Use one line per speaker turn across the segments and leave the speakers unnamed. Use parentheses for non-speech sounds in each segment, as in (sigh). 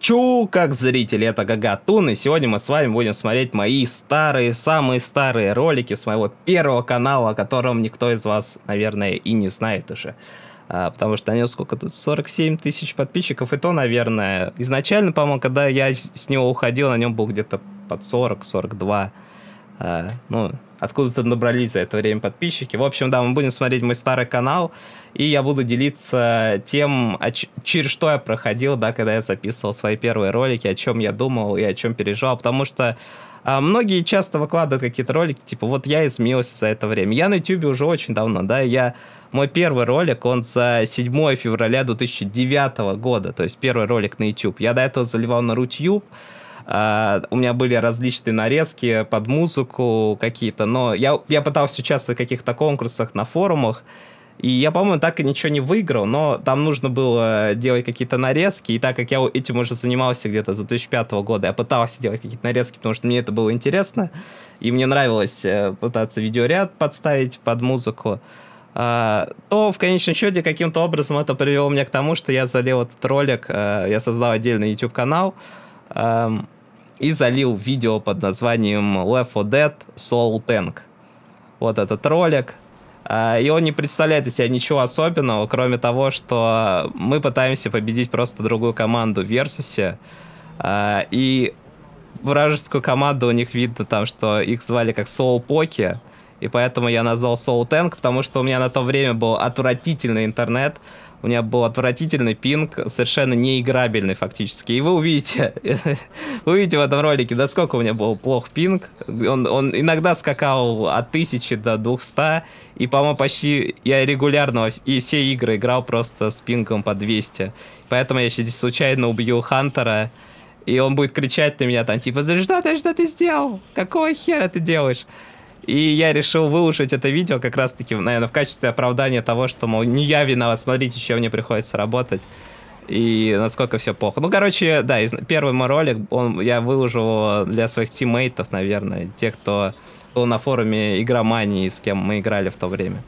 Чу, как зрители, это Гагатун, и сегодня мы с вами будем смотреть мои старые, самые старые ролики с моего первого канала, о котором никто из вас, наверное, и не знает уже. А, потому что они сколько тут, 47 тысяч подписчиков, и то, наверное, изначально, по-моему, когда я с него уходил, на нем был где-то под 40-42 а, ну, откуда-то набрались за это время подписчики. В общем, да, мы будем смотреть мой старый канал, и я буду делиться тем, через что я проходил, да, когда я записывал свои первые ролики, о чем я думал и о чем переживал, потому что а многие часто выкладывают какие-то ролики, типа, вот я изменился за это время. Я на YouTube уже очень давно, да, я... Мой первый ролик, он за 7 февраля 2009 года, то есть первый ролик на YouTube. Я до этого заливал на Рутюб, а, у меня были различные нарезки под музыку какие-то, но я, я пытался участвовать в каких-то конкурсах на форумах, и я, по-моему, так и ничего не выиграл, но там нужно было делать какие-то нарезки, и так как я этим уже занимался где-то с 2005 года, я пытался делать какие-то нарезки, потому что мне это было интересно, и мне нравилось э, пытаться видеоряд подставить под музыку, а, то в конечном счете каким-то образом это привело меня к тому, что я залил этот ролик, э, я создал отдельный YouTube-канал, эм, и залил видео под названием Left 4 Dead Soul Tank. Вот этот ролик. А, и он не представляет из себя ничего особенного, кроме того, что мы пытаемся победить просто другую команду в Версусе. А, и вражескую команду у них видно там, что их звали как Soul Поки и поэтому я назвал Soul Tank, потому что у меня на то время был отвратительный интернет, у меня был отвратительный пинг, совершенно неиграбельный фактически. И вы увидите, (laughs) вы увидите в этом ролике, да сколько у меня был плох пинг. Он, он иногда скакал от 1000 до 200, и, по-моему, почти я регулярно и все игры играл просто с пингом по 200. Поэтому я сейчас случайно убью Хантера, и он будет кричать на меня там, типа, «За что ты, что ты сделал? Какого хера ты делаешь?» И я решил выложить это видео как раз-таки, наверное, в качестве оправдания того, что, мол, не я виноват, смотрите, чем мне приходится работать. И насколько все плохо. Ну, короче, да, из... первый мой ролик, он, я выложил для своих тиммейтов, наверное, тех, кто был на форуме игромании, с кем мы играли в то время.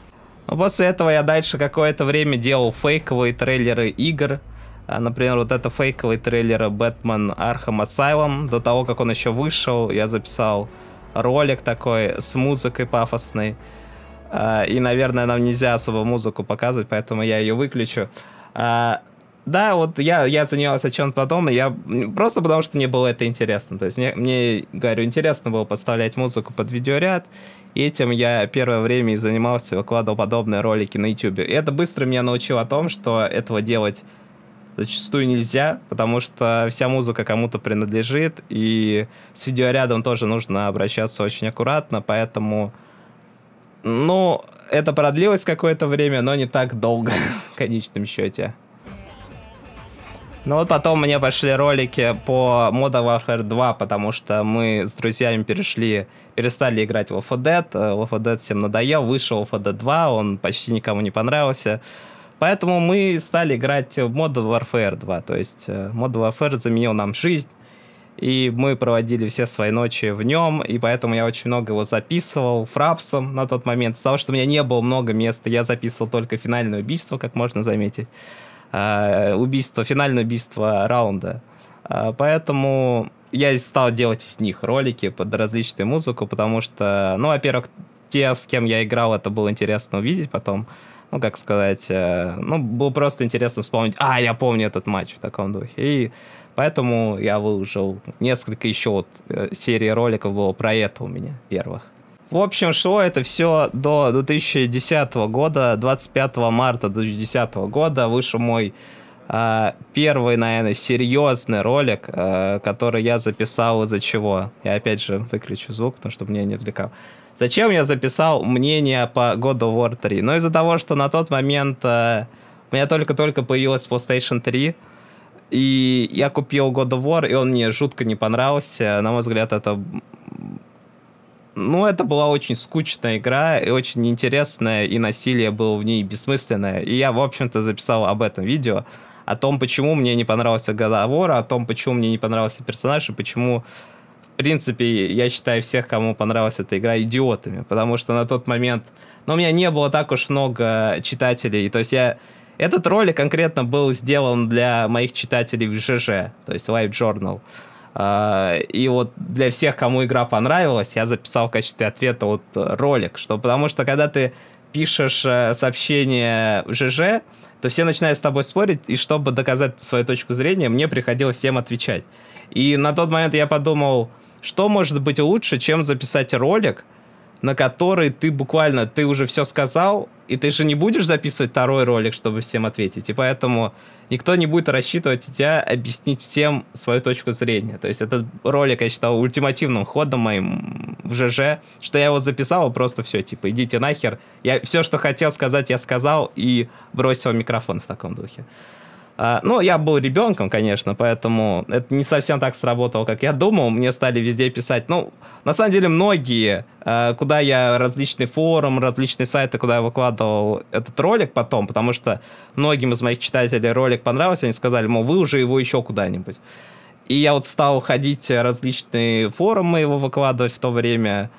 Но ну, после этого я дальше какое-то время делал фейковые трейлеры игр, а, Например, вот это фейковые трейлеры Бэтмен Архам Asylum. До того, как он еще вышел, я записал ролик такой с музыкой пафосной. А, и, наверное, нам нельзя особо музыку показывать, поэтому я ее выключу. А, да, вот я, я занялся чем-то потом, и я просто потому, что мне было это интересно. То есть мне, мне, говорю, интересно было подставлять музыку под видеоряд, и этим я первое время и занимался, выкладывал подобные ролики на YouTube. И это быстро меня научило о том, что этого делать зачастую нельзя, потому что вся музыка кому-то принадлежит, и с видеорядом тоже нужно обращаться очень аккуратно, поэтому, ну, это продлилось какое-то время, но не так долго (laughs) в конечном счете. Ну вот потом мне пошли ролики по Modern Warfare 2, потому что мы с друзьями перешли, перестали играть в Left 4 Dead. Э, Left 4 Dead всем надоел, вышел Left 4 Dead 2, он почти никому не понравился. Поэтому мы стали играть в Modern Warfare 2. То есть э, Modern Warfare заменил нам жизнь, и мы проводили все свои ночи в нем, и поэтому я очень много его записывал фрапсом на тот момент. Из-за того, что у меня не было много места, я записывал только финальное убийство, как можно заметить. А, убийство, финальное убийство раунда. А, поэтому я стал делать из них ролики под различную музыку, потому что, ну, во-первых, те, с кем я играл, это было интересно увидеть потом ну, как сказать, э, ну, было просто интересно вспомнить, а, я помню этот матч в таком духе. И поэтому я выложил несколько еще вот э, серии роликов было про это у меня первых. В общем, шло это все до 2010 года, 25 марта 2010 года вышел мой э, первый, наверное, серьезный ролик, э, который я записал из-за чего. Я опять же выключу звук, потому что мне не отвлекал. Зачем я записал мнение по God of War 3? Ну, из-за того, что на тот момент э, у меня только-только появилась PlayStation 3, и я купил God of War, и он мне жутко не понравился. На мой взгляд, это... Ну, это была очень скучная игра, и очень неинтересная, и насилие было в ней бессмысленное. И я, в общем-то, записал об этом видео, о том, почему мне не понравился God of War, о том, почему мне не понравился персонаж, и почему принципе, я считаю всех, кому понравилась эта игра, идиотами, потому что на тот момент, ну, у меня не было так уж много читателей, то есть я... Этот ролик конкретно был сделан для моих читателей в ЖЖ, то есть Live Journal. А, и вот для всех, кому игра понравилась, я записал в качестве ответа вот ролик, что потому что когда ты пишешь э, сообщение в ЖЖ, то все начинают с тобой спорить, и чтобы доказать свою точку зрения, мне приходилось всем отвечать. И на тот момент я подумал, что может быть лучше, чем записать ролик, на который ты буквально, ты уже все сказал, и ты же не будешь записывать второй ролик, чтобы всем ответить. И поэтому никто не будет рассчитывать тебя объяснить всем свою точку зрения. То есть этот ролик я считал ультимативным ходом моим в ЖЖ, что я его записал, и просто все, типа, идите нахер. Я все, что хотел сказать, я сказал и бросил микрофон в таком духе. А, ну, я был ребенком, конечно, поэтому это не совсем так сработало, как я думал. Мне стали везде писать. Ну, на самом деле, многие, а, куда я различные форумы, различные сайты, куда я выкладывал этот ролик потом, потому что многим из моих читателей ролик понравился, они сказали, мол, вы уже его еще куда-нибудь. И я вот стал ходить различные форумы его выкладывать в то время.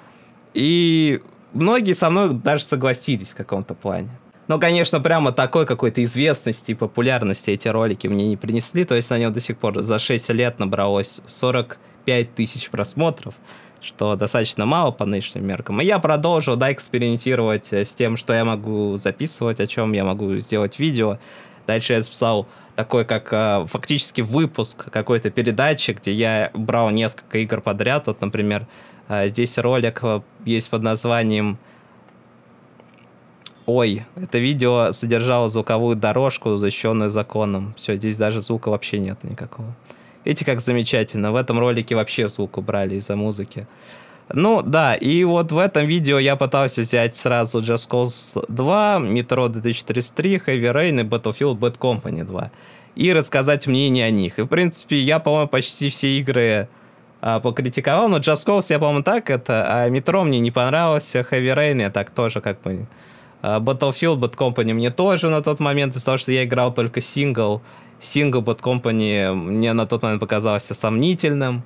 И многие со мной даже согласились в каком-то плане. Но, ну, конечно, прямо такой какой-то известности и популярности эти ролики мне не принесли. То есть на нем до сих пор за 6 лет набралось 45 тысяч просмотров что достаточно мало по нынешним меркам. И я продолжил, да, экспериментировать э, с тем, что я могу записывать, о чем я могу сделать видео. Дальше я записал такой, как э, фактически выпуск какой-то передачи, где я брал несколько игр подряд. Вот, например, э, здесь ролик есть под названием Ой, это видео содержало звуковую дорожку, защищенную законом. Все, здесь даже звука вообще нет никакого. Видите, как замечательно. В этом ролике вообще звук убрали из-за музыки. Ну, да, и вот в этом видео я пытался взять сразу Just Cause 2, Metro 2033, Heavy Rain и Battlefield Bad Company 2. И рассказать мнение о них. И, в принципе, я, по-моему, почти все игры а, покритиковал, но Just Cause я, по-моему, так это, а Metro мне не понравилось, Heavy Rain я так тоже как бы... Мы Э, Battlefield Bad Company мне тоже на тот момент, из-за того, что я играл только сингл, сингл Bad Company мне на тот момент показался сомнительным.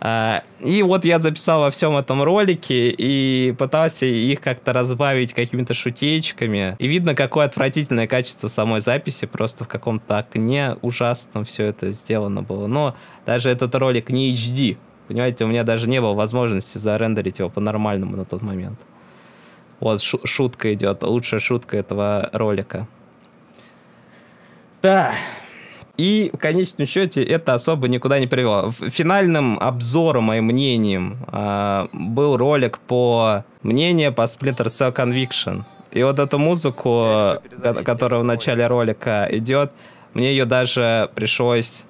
Э, и вот я записал во всем этом ролике и пытался их как-то разбавить какими-то шутечками. И видно, какое отвратительное качество самой записи, просто в каком-то окне ужасном все это сделано было. Но даже этот ролик не HD. Понимаете, у меня даже не было возможности зарендерить его по-нормальному на тот момент. Вот шутка идет, лучшая шутка этого ролика. Да. И в конечном счете это особо никуда не привело. Финальным обзором, моим мнением, а, был ролик по мнению по Splinter Cell Conviction. И вот эту музыку, которая в начале ролика идет, мне ее даже пришлось...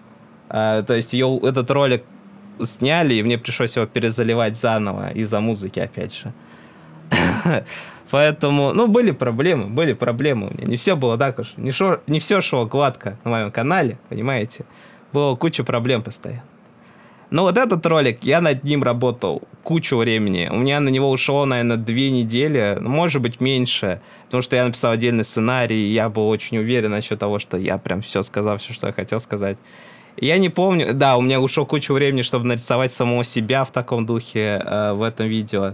А, то есть ее, этот ролик сняли, и мне пришлось его перезаливать заново из-за музыки, опять же. (laughs) Поэтому, ну, были проблемы, были проблемы у меня. Не все было так уж, не, шо, не все шло гладко на моем канале, понимаете? Было куча проблем постоянно. Но вот этот ролик, я над ним работал кучу времени. У меня на него ушло, наверное, две недели, ну, может быть, меньше. Потому что я написал отдельный сценарий, и я был очень уверен насчет того, что я прям все сказал, все, что я хотел сказать. Я не помню, да, у меня ушло кучу времени, чтобы нарисовать самого себя в таком духе э, в этом видео.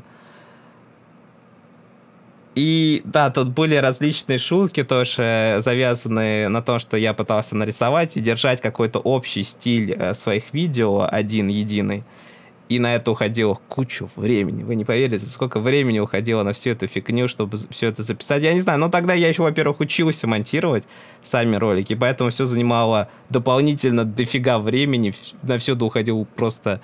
И да, тут были различные шутки тоже, э, завязанные на том, что я пытался нарисовать и держать какой-то общий стиль э, своих видео, один-единый. И на это уходило кучу времени. Вы не поверите, сколько времени уходило на всю эту фигню, чтобы все это записать. Я не знаю, но тогда я еще, во-первых, учился монтировать сами ролики, поэтому все занимало дополнительно дофига времени. На все это уходил просто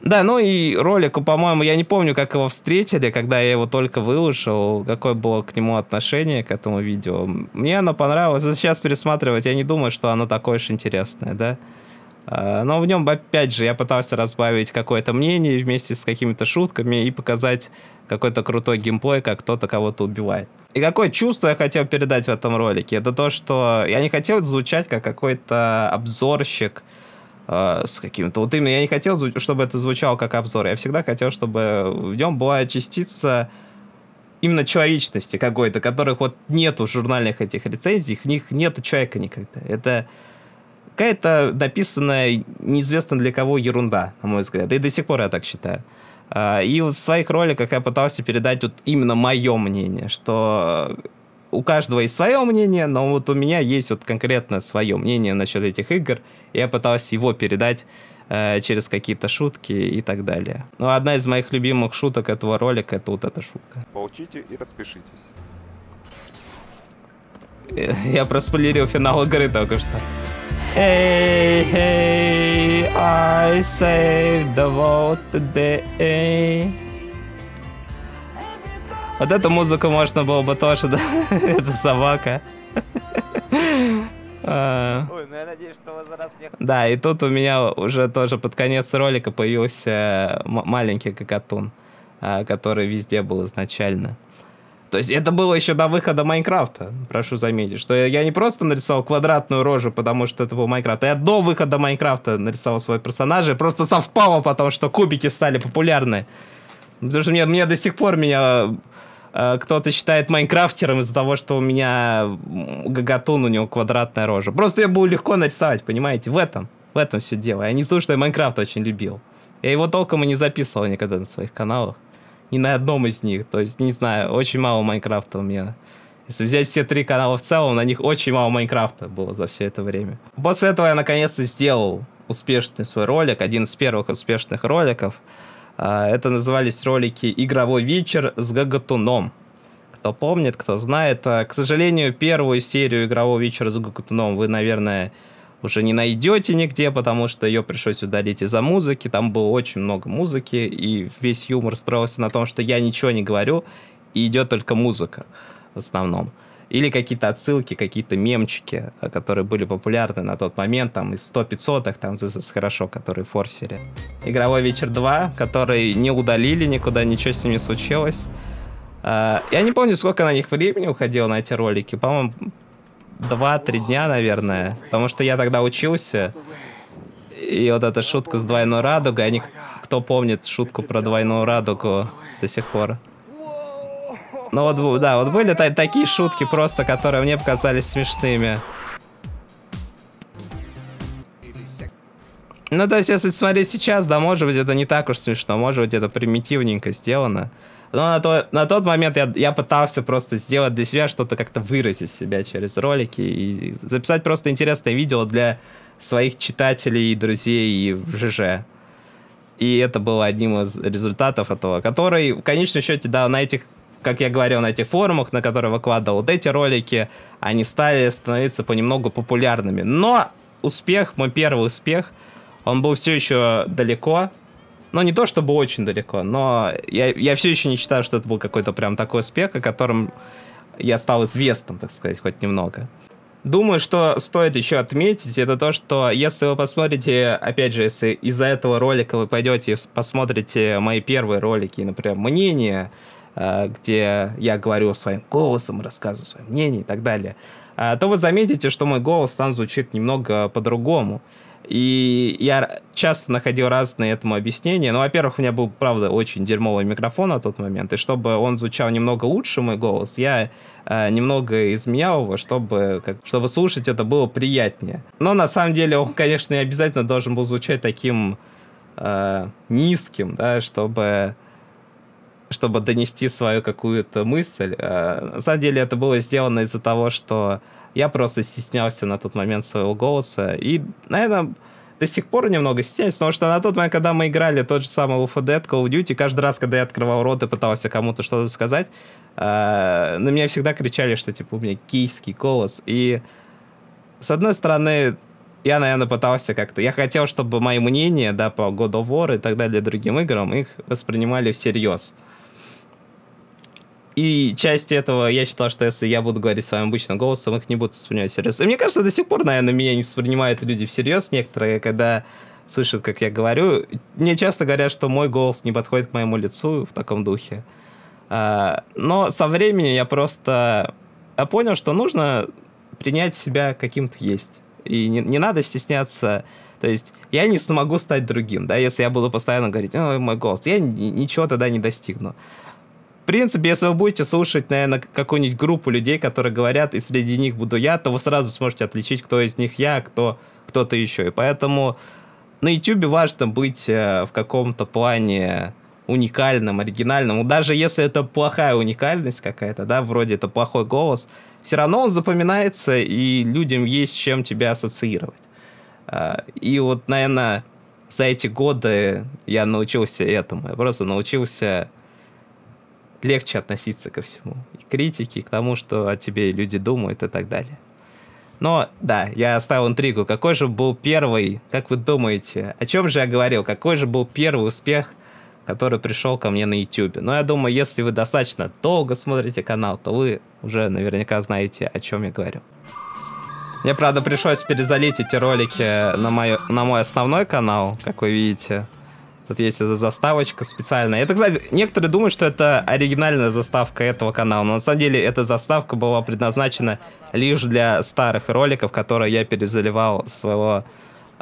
да, ну и ролику, по-моему, я не помню, как его встретили, когда я его только выложил, какое было к нему отношение, к этому видео. Мне оно понравилось. Сейчас пересматривать, я не думаю, что оно такое уж интересное, да? А, но в нем, опять же, я пытался разбавить какое-то мнение вместе с какими-то шутками и показать какой-то крутой геймплей, как кто-то кого-то убивает. И какое чувство я хотел передать в этом ролике? Это то, что я не хотел звучать как какой-то обзорщик, Э, с каким-то... Вот именно я не хотел, чтобы это звучало как обзор. Я всегда хотел, чтобы в нем была частица именно человечности какой-то, которых вот нету в журнальных этих рецензий, в них нету человека никогда. Это какая-то написанная неизвестно для кого ерунда, на мой взгляд. И до сих пор я так считаю. Э, и вот в своих роликах я пытался передать вот именно мое мнение, что у каждого есть свое мнение, но вот у меня есть вот конкретно свое мнение насчет этих игр. Я пытался его передать э, через какие-то шутки и так далее. Но ну, одна из моих любимых шуток этого ролика это вот эта шутка. Получите и распишитесь. Э, я проспойлерил финал игры только что. Hey, hey, I saved the world today. Вот эту музыку можно было бы тоже, да? (laughs) Это собака. А. Ой, ну я надеюсь, что возраст не... Да, и тут у меня уже тоже под конец ролика появился э, маленький кокотун, а, который везде был изначально. То есть это было еще до выхода Майнкрафта, прошу заметить, что я не просто нарисовал квадратную рожу, потому что это был Майнкрафт, а я до выхода Майнкрафта нарисовал свой персонажа, и просто совпало потому что кубики стали популярны. Потому что мне, мне до сих пор меня Э, кто-то считает майнкрафтером из-за того, что у меня гагатун, у него квадратная рожа. Просто я буду легко нарисовать, понимаете? В этом, в этом все дело. Я не слушаю, что я Майнкрафт очень любил. Я его толком и не записывал никогда на своих каналах. Ни на одном из них. То есть, не знаю, очень мало Майнкрафта у меня. Если взять все три канала в целом, на них очень мало Майнкрафта было за все это время. После этого я наконец-то сделал успешный свой ролик, один из первых успешных роликов. А, это назывались ролики «Игровой вечер с Гагатуном». Кто помнит, кто знает. А, к сожалению, первую серию «Игрового вечера с Гагатуном» вы, наверное, уже не найдете нигде, потому что ее пришлось удалить из-за музыки. Там было очень много музыки, и весь юмор строился на том, что я ничего не говорю, и идет только музыка в основном. Или какие-то отсылки, какие-то мемчики, э, которые были популярны на тот момент, там, из 100-500-х, там, ZSS хорошо, которые форсили. Игровой вечер 2, который не удалили никуда, ничего с ним не случилось. Э, я не помню, сколько на них времени уходило на эти ролики. По-моему, 2-3 дня, наверное. Потому что я тогда учился. И вот эта шутка с двойной радугой. Они, а кто помнит шутку про двойную радугу до сих пор? Ну вот, да, вот были та такие шутки просто, которые мне показались смешными. Ну, то есть, если смотреть сейчас, да, может быть, это не так уж смешно, может быть, это примитивненько сделано. Но на, то, на тот момент я, я пытался просто сделать для себя что-то как-то выразить себя через ролики и записать просто интересное видео для своих читателей и друзей и в ЖЖ. И это было одним из результатов этого, который в конечном счете, да, на этих как я говорил, на этих форумах, на которые выкладывал вот эти ролики, они стали становиться понемногу популярными. Но успех, мой первый успех, он был все еще далеко. Но ну, не то чтобы очень далеко, но я, я все еще не считаю, что это был какой-то прям такой успех, о котором я стал известным, так сказать, хоть немного. Думаю, что стоит еще отметить, это то, что если вы посмотрите, опять же, если из-за этого ролика вы пойдете посмотрите мои первые ролики, например, мнение, Э, где я говорю своим голосом, рассказываю свое мнение и так далее, э, то вы заметите, что мой голос там звучит немного по-другому. И я часто находил разные этому объяснения. Ну, во-первых, у меня был, правда, очень дерьмовый микрофон на тот момент. И чтобы он звучал немного лучше, мой голос, я э, немного изменял его, чтобы, как, чтобы слушать это было приятнее. Но на самом деле он, конечно, не обязательно должен был звучать таким э, низким, да, чтобы чтобы донести свою какую-то мысль. Э, на самом деле это было сделано из-за того, что я просто стеснялся на тот момент своего голоса. И, наверное, до сих пор немного стесняюсь, потому что на тот момент, когда мы играли тот же самый Alpha Dead, Call of Duty, каждый раз, когда я открывал рот и пытался кому-то что-то сказать, э, на меня всегда кричали, что, типа, у меня кийский голос. И, с одной стороны, я, наверное, пытался как-то... Я хотел, чтобы мои мнения, да, по God of War и так далее, другим играм, их воспринимали всерьез. Uh, и часть этого я считал, что если я буду говорить своим обычным голосом, их не будут воспринимать всерьез. И мне кажется, до сих пор, наверное, меня не воспринимают люди всерьез некоторые, когда слышат, как я говорю. Мне часто говорят, что мой голос не подходит к моему лицу в таком духе. А, но со временем я просто я а, понял, что нужно принять себя каким-то есть. И не, не надо стесняться. То есть я не смогу стать другим, да, если я буду постоянно говорить, ой, мой голос, я ничего тогда не достигну принципе, если вы будете слушать, наверное, какую-нибудь группу людей, которые говорят, и среди них буду я, то вы сразу сможете отличить, кто из них я, а кто кто-то еще. И поэтому на YouTube важно быть э, в каком-то плане уникальным, оригинальным. Даже если это плохая уникальность какая-то, да, вроде это плохой голос, все равно он запоминается, и людям есть чем тебя ассоциировать. Э, и вот, наверное, за эти годы я научился этому. Я просто научился легче относиться ко всему. И к критике, и к тому, что о тебе люди думают и так далее. Но, да, я оставил интригу. Какой же был первый, как вы думаете, о чем же я говорил? Какой же был первый успех, который пришел ко мне на YouTube? Но я думаю, если вы достаточно долго смотрите канал, то вы уже наверняка знаете, о чем я говорю. Мне, правда, пришлось перезалить эти ролики на, мою, на мой основной канал, как вы видите. Тут есть эта заставочка специальная. Это, кстати, некоторые думают, что это оригинальная заставка этого канала, но на самом деле эта заставка была предназначена лишь для старых роликов, которые я перезаливал своего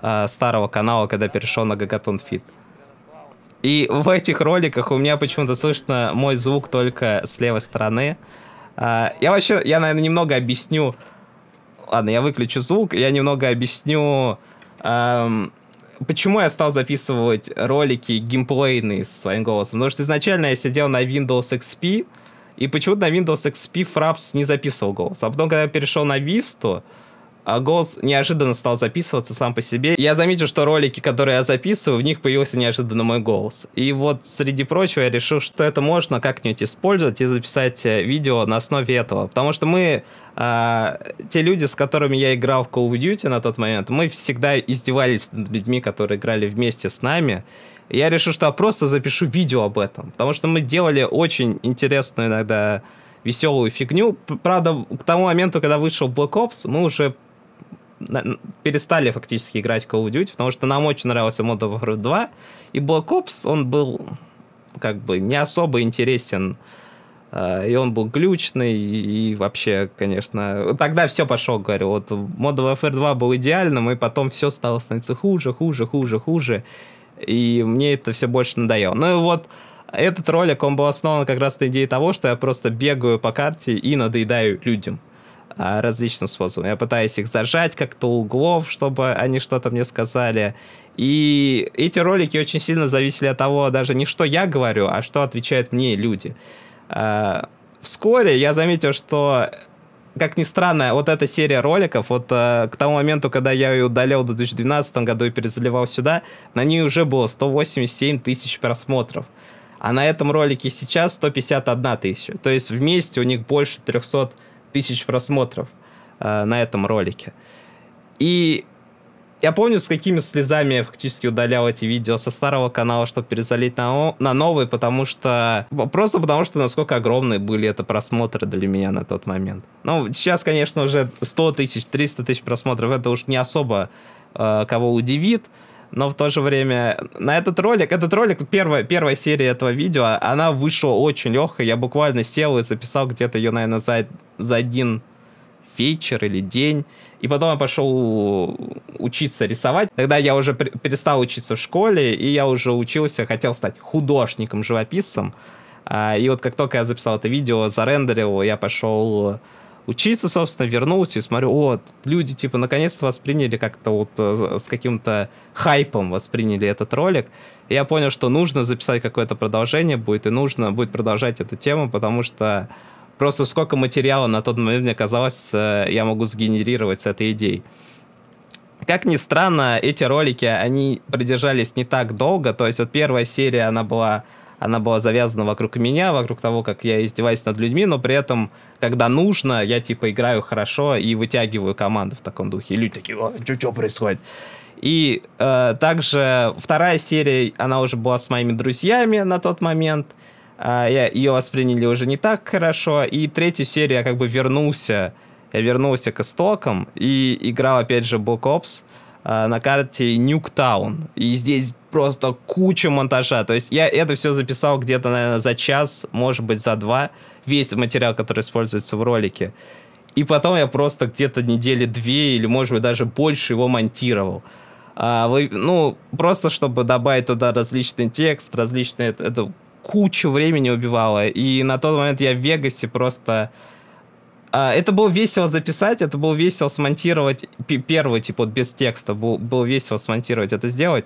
э, старого канала, когда перешел на Гагатон Фит. И в этих роликах у меня почему-то слышно мой звук только с левой стороны. Э, я вообще, я, наверное, немного объясню... Ладно, я выключу звук, я немного объясню... Эм, почему я стал записывать ролики геймплейные со своим голосом? Потому что изначально я сидел на Windows XP, и почему-то на Windows XP Fraps не записывал голос. А потом, когда я перешел на Vista, а голос неожиданно стал записываться сам по себе. Я заметил, что ролики, которые я записываю, в них появился неожиданно мой голос. И вот, среди прочего, я решил, что это можно как-нибудь использовать и записать э, видео на основе этого. Потому что мы а, те люди, с которыми я играл в Call of Duty на тот момент, мы всегда издевались над людьми, которые играли вместе с нами. И я решил, что я просто запишу видео об этом, потому что мы делали очень интересную иногда веселую фигню. Правда, к тому моменту, когда вышел Black Ops, мы уже перестали фактически играть в Call of Duty, потому что нам очень нравился Modern Warfare 2, и Black Ops, он был как бы не особо интересен, а, и он был глючный, и вообще, конечно, тогда все пошло, говорю, вот Modern Warfare 2 был идеальным, и потом все стало становиться хуже, хуже, хуже, хуже, и мне это все больше надоело. Ну и вот этот ролик, он был основан как раз на идее того, что я просто бегаю по карте и надоедаю людям. А, различным способом. Я пытаюсь их зажать как-то углов, чтобы они что-то мне сказали. И эти ролики очень сильно зависели от того, даже не что я говорю, а что отвечают мне люди. А, вскоре я заметил, что как ни странно, вот эта серия роликов, вот э, к тому моменту, когда я ее удалял в 2012 году и перезаливал сюда, на ней уже было 187 тысяч просмотров. А на этом ролике сейчас 151 тысяча. То есть вместе у них больше 300 тысяч просмотров э, на этом ролике. И я помню, с какими слезами я фактически удалял эти видео со старого канала, чтобы перезалить на, на новый, потому что... Просто потому что насколько огромные были это просмотры для меня на тот момент. Ну, сейчас, конечно, уже 100 тысяч, 300 тысяч просмотров, это уж не особо э, кого удивит, но в то же время на этот ролик, этот ролик, первая, первая серия этого видео, она вышла очень легко я буквально сел и записал где-то ее, наверное, за, за один вечер или день. И потом я пошел учиться рисовать. Тогда я уже перестал учиться в школе, и я уже учился, хотел стать художником, живописцем. А, и вот как только я записал это видео, зарендерил, я пошел учиться, собственно, вернулся и смотрю, о, люди, типа, наконец-то восприняли как-то вот э, с каким-то хайпом восприняли этот ролик. И я понял, что нужно записать какое-то продолжение будет, и нужно будет продолжать эту тему, потому что просто сколько материала на тот момент, мне казалось, э, я могу сгенерировать с этой идеей. Как ни странно, эти ролики, они продержались не так долго, то есть вот первая серия, она была она была завязана вокруг меня, вокруг того, как я издеваюсь над людьми, но при этом, когда нужно, я типа играю хорошо и вытягиваю команду в таком духе. И люди такие, а, что происходит? И э, также вторая серия, она уже была с моими друзьями на тот момент. Э, я, ее восприняли уже не так хорошо. И третью серию я как бы вернулся. Я вернулся к истокам и играл опять же Black Ops. Э, а, на карте Нюктаун. И здесь просто куча монтажа. То есть я это все записал где-то, наверное, за час, может быть, за два. Весь материал, который используется в ролике. И потом я просто где-то недели две или, может быть, даже больше его монтировал. А вы, ну, просто чтобы добавить туда различный текст, различные... Это, кучу времени убивало. И на тот момент я в Вегасе просто а, это было весело записать, это было весело смонтировать. Первый, типа, вот, без текста был, было весело смонтировать, это сделать.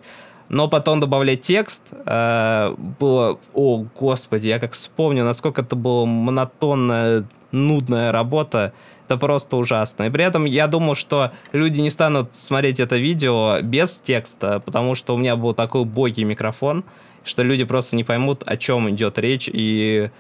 Но потом добавлять текст э, было... О, господи, я как вспомню, насколько это была монотонная, нудная работа. Это просто ужасно. И при этом я думал, что люди не станут смотреть это видео без текста, потому что у меня был такой убогий микрофон что люди просто не поймут, о чем идет речь и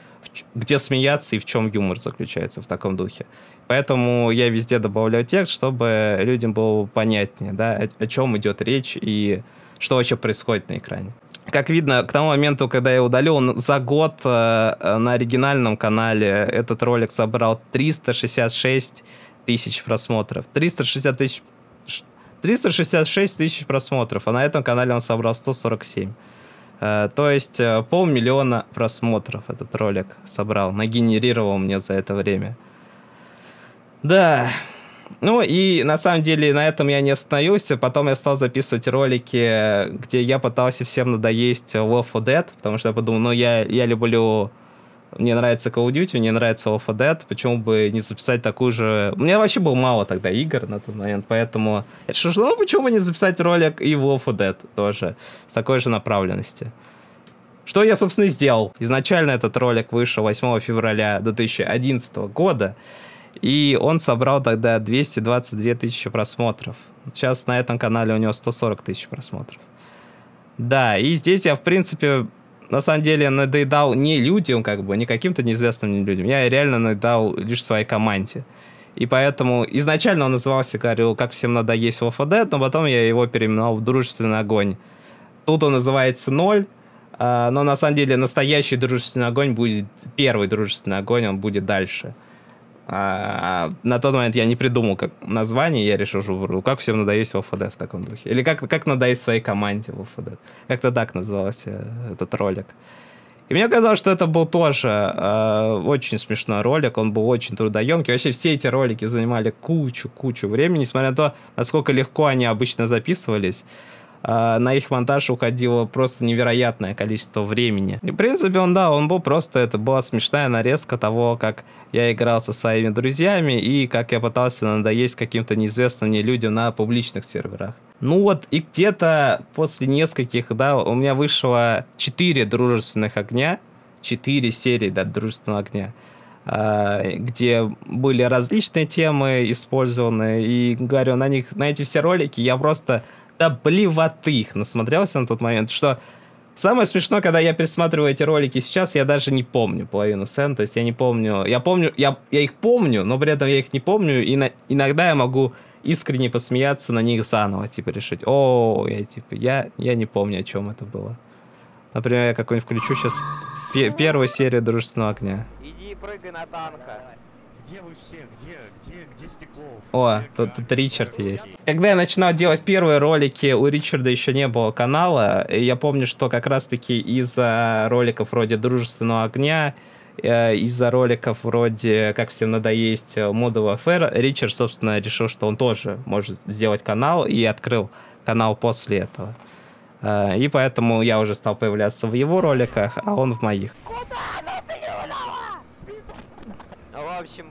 где смеяться и в чем юмор заключается в таком духе. Поэтому я везде добавляю текст, чтобы людям было понятнее, да, о, о чем идет речь и что вообще происходит на экране. Как видно, к тому моменту, когда я удалил, он за год э, э на оригинальном канале этот ролик собрал 366 тысяч просмотров. 360 тысяч... 366 тысяч просмотров, а на этом канале он собрал 147. Э, то есть э, полмиллиона просмотров этот ролик собрал, нагенерировал мне за это время. Да. Ну и на самом деле на этом я не остановился. Потом я стал записывать ролики, где я пытался всем надоесть Love for Dead, потому что я подумал, ну я, я люблю мне нравится Call of Duty, мне нравится of Dead, почему бы не записать такую же... У меня вообще было мало тогда игр на тот момент, поэтому я решил, что ну почему бы не записать ролик и в of Dead тоже, с такой же направленности. Что я, собственно, и сделал. Изначально этот ролик вышел 8 февраля 2011 года, и он собрал тогда 222 тысячи просмотров. Сейчас на этом канале у него 140 тысяч просмотров. Да, и здесь я, в принципе, на самом деле надоедал не людям, как бы, не каким-то неизвестным людям. Я реально надоедал лишь своей команде. И поэтому изначально он назывался, говорил, как всем надо есть в ОФД, но потом я его переименовал в дружественный огонь. Тут он называется ноль, а, но на самом деле настоящий дружественный огонь будет первый дружественный огонь, он будет дальше. А, на тот момент я не придумал как название, я решил, что как всем надоесть ОФД в таком духе. Или как, как надоесть своей команде в ОФД. Как-то так назывался э, этот ролик. И мне казалось, что это был тоже э, очень смешной ролик, он был очень трудоемкий. Вообще все эти ролики занимали кучу-кучу времени, несмотря на то, насколько легко они обычно записывались. А, на их монтаж уходило просто невероятное количество времени. И, в принципе, он, да, он был просто, это была смешная нарезка того, как я играл со своими друзьями и как я пытался надоесть каким-то неизвестным мне людям на публичных серверах. Ну вот, и где-то после нескольких, да, у меня вышло 4 дружественных огня, 4 серии, да, дружественного огня а, где были различные темы использованы, и говорю, на них, на эти все ролики я просто до блевоты их насмотрелся на тот момент, что Самое смешное, когда я пересматриваю эти ролики сейчас, я даже не помню половину сцен, то есть я не помню, я помню, я, я их помню, но при этом я их не помню, и на, иногда я могу искренне посмеяться на них заново, типа решить, о, я типа, я, я не помню, о чем это было. Например, я какой-нибудь включу сейчас пе первую серию Дружественного огня. Иди прыгай на танка. Где вы все? Где? Где? Где Стеклов? О, тут, тут Ричард есть. Когда я начинал делать первые ролики, у Ричарда еще не было канала. И я помню, что как раз-таки из-за роликов вроде «Дружественного огня», э, из-за роликов вроде «Как всем надоесть» модового фэра, Ричард, собственно, решил, что он тоже может сделать канал и открыл канал после этого. Э, и поэтому я уже стал появляться в его роликах, а он в моих. Куда? Ну ты общем,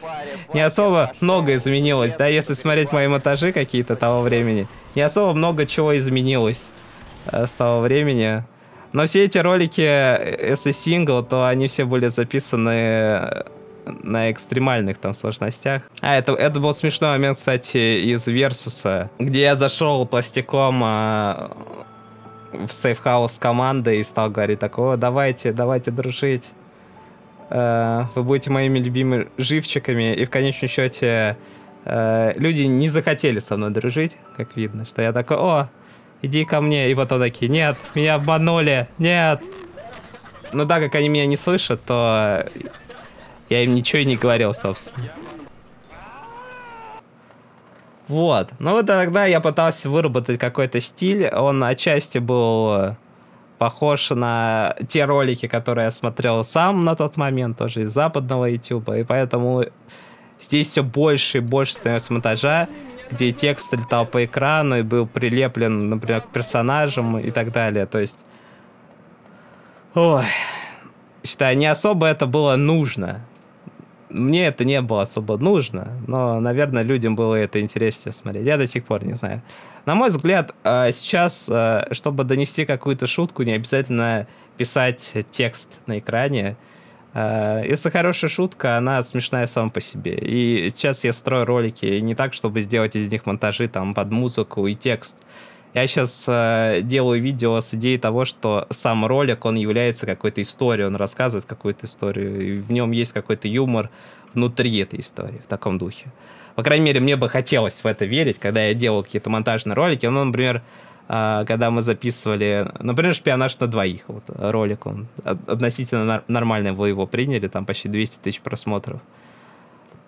паре. Не особо много изменилось, да, если смотреть мои монтажи какие-то того времени. Не особо много чего изменилось э, с того времени. Но все эти ролики, э, если сингл, то они все были записаны э, на экстремальных там сложностях. А, это, это был смешной момент, кстати, из Версуса, где я зашел пластиком а, в сейфхаус команды и стал говорить такого, давайте, давайте дружить. Э, вы будете моими любимыми живчиками, и в конечном счете э, люди не захотели со мной дружить, как видно, что я такой, о, иди ко мне, и потом такие, нет, меня обманули, нет. Но ну, так как они меня не слышат, то я им ничего и не говорил, собственно. Вот. Ну вот тогда я пытался выработать какой-то стиль. Он отчасти был похож на те ролики, которые я смотрел сам на тот момент, тоже из западного YouTube, и поэтому здесь все больше и больше становится монтажа, где текст летал по экрану и был прилеплен, например, к персонажам и так далее. То есть... Ой, считаю, не особо это было нужно мне это не было особо нужно, но, наверное, людям было это интереснее смотреть. Я до сих пор не знаю. На мой взгляд, э, сейчас, э, чтобы донести какую-то шутку, не обязательно писать текст на экране. Э, если хорошая шутка, она смешная сама по себе. И сейчас я строю ролики не так, чтобы сделать из них монтажи там под музыку и текст. Я сейчас э, делаю видео с идеей того, что сам ролик, он является какой-то историей, он рассказывает какую-то историю, и в нем есть какой-то юмор внутри этой истории, в таком духе. По крайней мере, мне бы хотелось в это верить, когда я делал какие-то монтажные ролики. Ну, например, э, когда мы записывали, например, «Шпионаж на двоих», вот ролик, он э, относительно нормальный вы его приняли, там почти 200 тысяч просмотров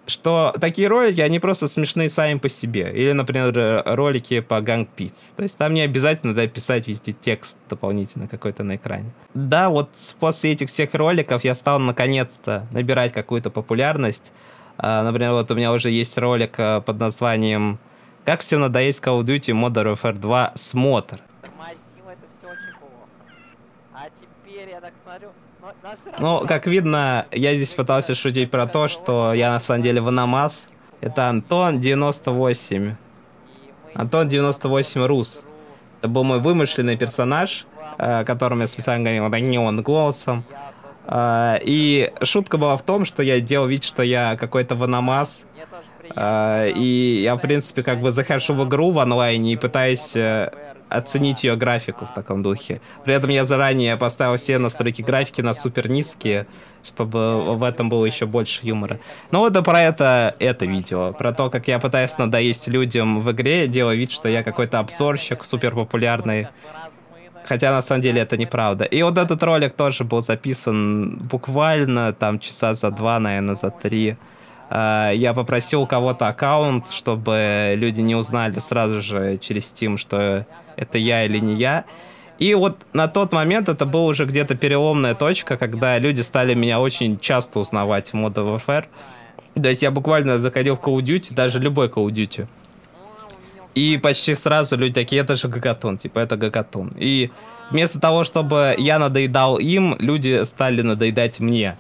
что такие ролики, они просто смешные сами по себе. Или, например, ролики по Gang Pits. То есть там не обязательно да, писать везде текст дополнительно какой-то на экране. Да, вот после этих всех роликов я стал наконец-то набирать какую-то популярность. А, например, вот у меня уже есть ролик а, под названием «Как все надоесть Call of Duty Modern Warfare 2 смотр». Тормозил ну, это все очень плохо. А теперь я так смотрю, ну, как видно, я здесь пытался шутить про то, что я на самом деле Ванамас. Это Антон 98. Антон 98 Рус. Это был мой вымышленный персонаж, э, которым я специально говорил, да не он голосом. Э, и шутка была в том, что я делал вид, что я какой-то Ванамас. Э, и я, в принципе, как бы захожу в игру в онлайне и пытаюсь оценить ее графику в таком духе. При этом я заранее поставил все настройки графики на супер низкие, чтобы в этом было еще больше юмора. Ну вот и про это это видео, про то, как я пытаюсь надоесть людям в игре, делая вид, что я какой-то обзорщик супер популярный. Хотя на самом деле это неправда. И вот этот ролик тоже был записан буквально там часа за два, наверное, за три. Э, я попросил у кого-то аккаунт, чтобы люди не узнали сразу же через Steam, что это я или не я. И вот на тот момент это была уже где-то переломная точка, когда люди стали меня очень часто узнавать в Modern Warfare. То есть я буквально заходил в Call of Duty, даже любой Call of Duty. И почти сразу люди такие, это же гагатон, типа, это гагатон. И вместо того, чтобы я надоедал им, люди стали надоедать мне.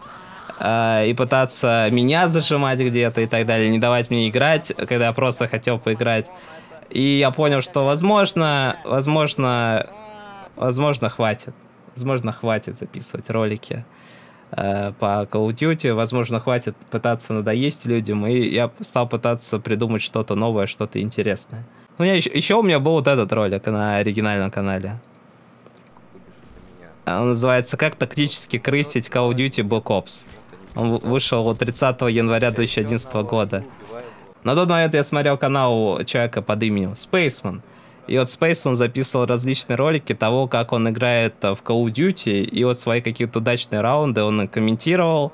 Э, и пытаться меня зажимать где-то и так далее, не давать мне играть, когда я просто хотел поиграть. И я понял, что возможно, возможно, возможно хватит, возможно хватит записывать ролики э, по Call of Duty, возможно хватит пытаться надоесть людям, и я стал пытаться придумать что-то новое, что-то интересное. У меня еще, еще у меня был вот этот ролик на оригинальном канале. Он называется «Как тактически крысить Call of Duty Black Ops». Он вышел 30 января 2011 года. На тот момент я смотрел канал человека под именем Spaceman. И вот Spaceman записывал различные ролики того, как он играет в Call of Duty, и вот свои какие-то удачные раунды он комментировал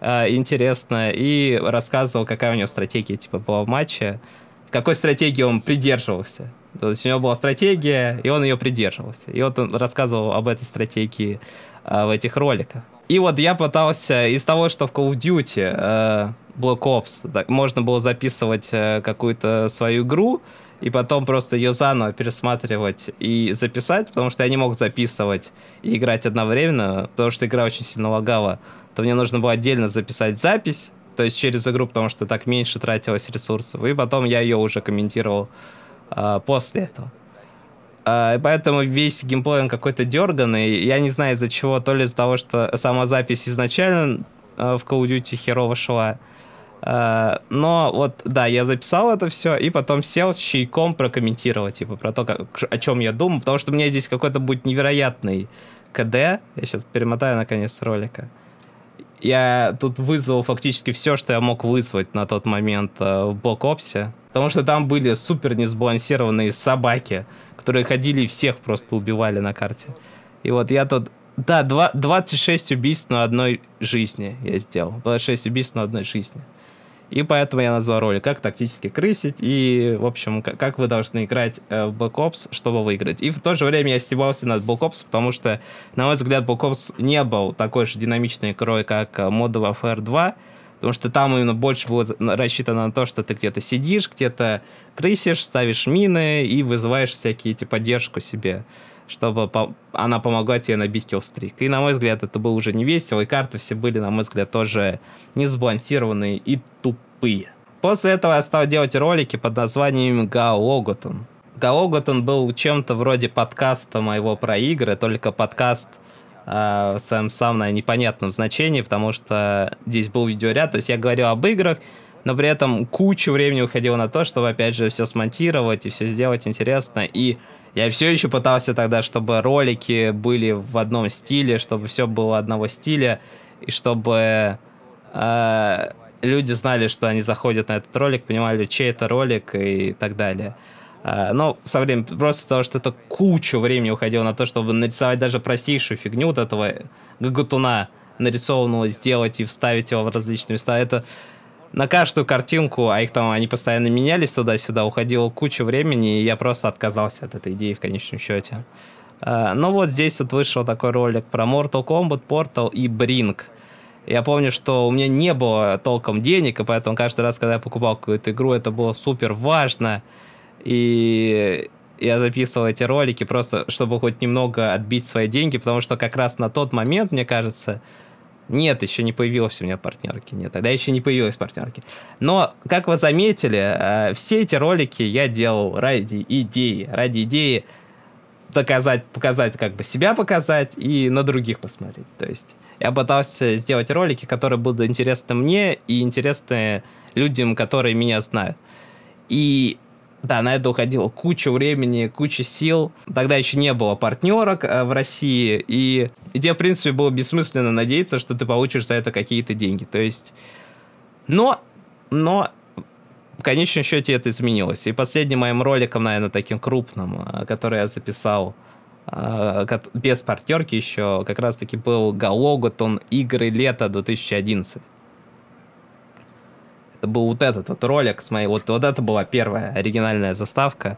э, интересно и рассказывал, какая у него стратегия типа была в матче, какой стратегии он придерживался. То есть у него была стратегия, и он ее придерживался. И вот он рассказывал об этой стратегии э, в этих роликах. И вот я пытался из того, что в Call of Duty э, Black Ops так, можно было записывать э, какую-то свою игру, и потом просто ее заново пересматривать и записать, потому что я не мог записывать и играть одновременно, потому что игра очень сильно лагала, то мне нужно было отдельно записать запись, то есть через игру, потому что так меньше тратилось ресурсов, и потом я ее уже комментировал э, после этого. А, поэтому весь геймплей он какой-то дерганный. Я не знаю из-за чего, то ли из-за того, что сама запись изначально а, в Call of Duty херово шла. А, но вот, да, я записал это все и потом сел с чайком прокомментировать, типа, про то, как, о чем я думаю, потому что у меня здесь какой-то будет невероятный КД. Я сейчас перемотаю наконец ролика. Я тут вызвал фактически все, что я мог вызвать на тот момент э, в Black Ops, потому что там были супер несбалансированные собаки, которые ходили и всех просто убивали на карте. И вот я тут... Да, 2, 26 убийств на одной жизни я сделал. 26 убийств на одной жизни. И поэтому я назвал ролик «Как тактически крысить» и, в общем, как, как вы должны играть э, в Black Ops, чтобы выиграть. И в то же время я стебался над Black Ops, потому что, на мой взгляд, Black Ops не был такой же динамичной игрой, как э, Modern Warfare 2, потому что там именно больше было рассчитано на то, что ты где-то сидишь, где-то крысишь, ставишь мины и вызываешь всякие, эти типа, поддержку себе чтобы по она помогла тебе набить киллстрик. И, на мой взгляд, это было уже не весело, и карты все были, на мой взгляд, тоже не сбалансированные и тупые. После этого я стал делать ролики под названием Гаоготон. Гаоготон был чем-то вроде подкаста моего про игры, только подкаст э, в своем самом непонятном значении, потому что здесь был видеоряд, то есть я говорил об играх, но при этом кучу времени уходило на то, чтобы, опять же, все смонтировать и все сделать интересно, и я все еще пытался тогда, чтобы ролики были в одном стиле, чтобы все было одного стиля, и чтобы э, люди знали, что они заходят на этот ролик, понимали, чей это ролик и так далее. Э, но со временем, просто того, что это кучу времени уходило на то, чтобы нарисовать даже простейшую фигню вот этого гагатуна нарисованного, сделать и вставить его в различные места. Это на каждую картинку, а их там, они постоянно менялись туда-сюда, уходило кучу времени, и я просто отказался от этой идеи в конечном счете. Э, но вот здесь вот вышел такой ролик про Mortal Kombat, Portal и Brink. Я помню, что у меня не было толком денег, и поэтому каждый раз, когда я покупал какую-то игру, это было супер важно. И я записывал эти ролики просто, чтобы хоть немного отбить свои деньги, потому что как раз на тот момент, мне кажется, нет, еще не появилось у меня партнерки. Нет, тогда еще не появилось партнерки. Но, как вы заметили, э, все эти ролики я делал ради идеи. Ради идеи доказать, показать, как бы себя показать и на других посмотреть. То есть я пытался сделать ролики, которые будут интересны мне и интересны людям, которые меня знают. И да, на это уходило куча времени, куча сил. Тогда еще не было партнерок э, в России, и, и тебе, в принципе, было бессмысленно надеяться, что ты получишь за это какие-то деньги. То есть... Но, но в конечном счете это изменилось. И последним моим роликом, наверное, таким крупным, э, который я записал э, без партнерки еще, как раз-таки был Галоготон «Игры лета 2011». Это был вот этот вот ролик с моей... Вот, вот это была первая оригинальная заставка.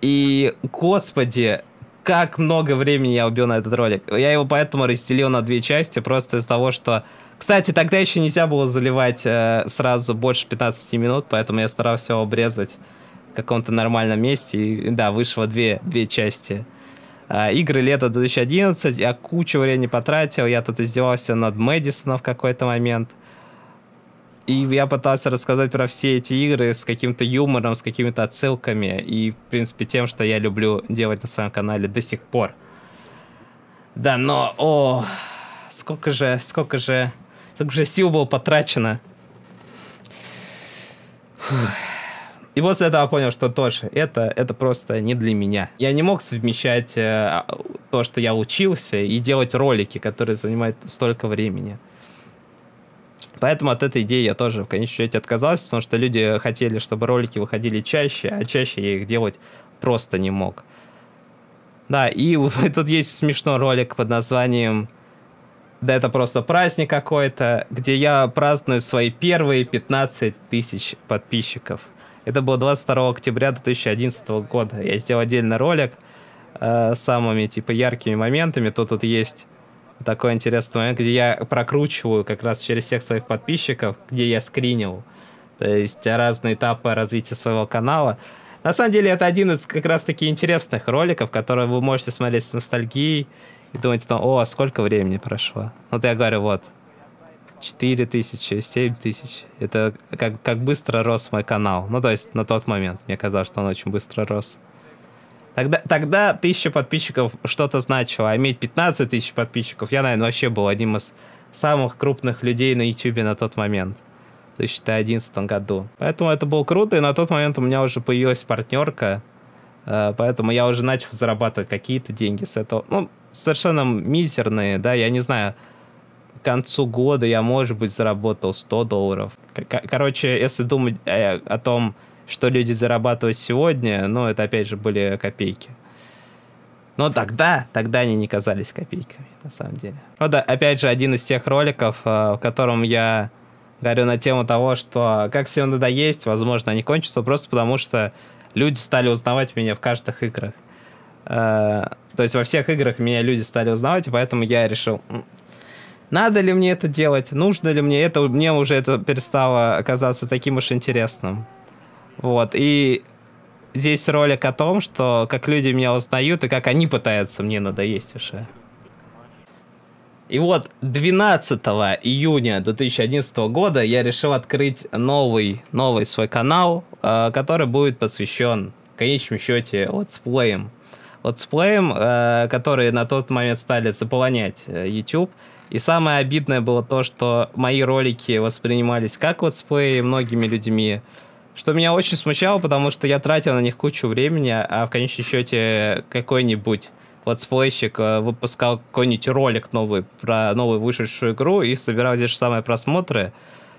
И, господи, как много времени я убил на этот ролик. Я его поэтому разделил на две части, просто из того, что... Кстати, тогда еще нельзя было заливать э, сразу больше 15 минут, поэтому я старался его обрезать в каком-то нормальном месте. И, да, вышло две, две части. Э, игры лета 2011, я кучу времени потратил, я тут издевался над Мэдисоном в какой-то момент. И я пытался рассказать про все эти игры с каким-то юмором, с какими-то отсылками и, в принципе, тем, что я люблю делать на своем канале до сих пор. Да, но, о, сколько же, сколько же, сколько же сил было потрачено. И после этого понял, что тоже это, это просто не для меня. Я не мог совмещать э, то, что я учился, и делать ролики, которые занимают столько времени. Поэтому от этой идеи я тоже в конечном счете отказался, потому что люди хотели, чтобы ролики выходили чаще, а чаще я их делать просто не мог. Да, и (laughs) тут есть смешной ролик под названием «Да это просто праздник какой-то», где я праздную свои первые 15 тысяч подписчиков. Это было 22 октября 2011 года. Я сделал отдельный ролик э, с самыми типа яркими моментами. Тут тут есть такой интересный момент, где я прокручиваю как раз через всех своих подписчиков, где я скринил, то есть разные этапы развития своего канала. На самом деле это один из как раз-таки интересных роликов, которые вы можете смотреть с ностальгией и думать о а сколько времени прошло. Вот я говорю, вот, 4 тысячи, 7 тысяч. Это как, как быстро рос мой канал. Ну, то есть на тот момент. Мне казалось, что он очень быстро рос. Тогда, тогда тысяча подписчиков что-то значило, а иметь 15 тысяч подписчиков, я, наверное, вообще был одним из самых крупных людей на YouTube на тот момент, в 2011 году. Поэтому это было круто, и на тот момент у меня уже появилась партнерка, э, поэтому я уже начал зарабатывать какие-то деньги с этого. Ну, совершенно мизерные, да, я не знаю, к концу года я, может быть, заработал 100 долларов. Короче, если думать э, о том, что люди зарабатывают сегодня, ну, это опять же были копейки. Но тогда, тогда они не казались копейками, на самом деле. Ну да, опять же, один из тех роликов, э, в котором я говорю на тему того, что как всем надо есть, возможно, они кончатся просто потому, что люди стали узнавать меня в каждых играх. Э, то есть во всех играх меня люди стали узнавать, и поэтому я решил, надо ли мне это делать, нужно ли мне это, мне уже это перестало казаться таким уж интересным. Вот, и здесь ролик о том, что как люди меня узнают и как они пытаются мне надоесть уже. И вот 12 июня 2011 года я решил открыть новый, новый свой канал, э, который будет посвящен в конечном счете летсплеям. Летсплеям, э, которые на тот момент стали заполонять э, YouTube. И самое обидное было то, что мои ролики воспринимались как летсплеи многими людьми, что меня очень смущало, потому что я тратил на них кучу времени, а в конечном счете какой-нибудь летсплейщик э, выпускал какой-нибудь ролик новый про новую вышедшую игру и собирал здесь же самые просмотры,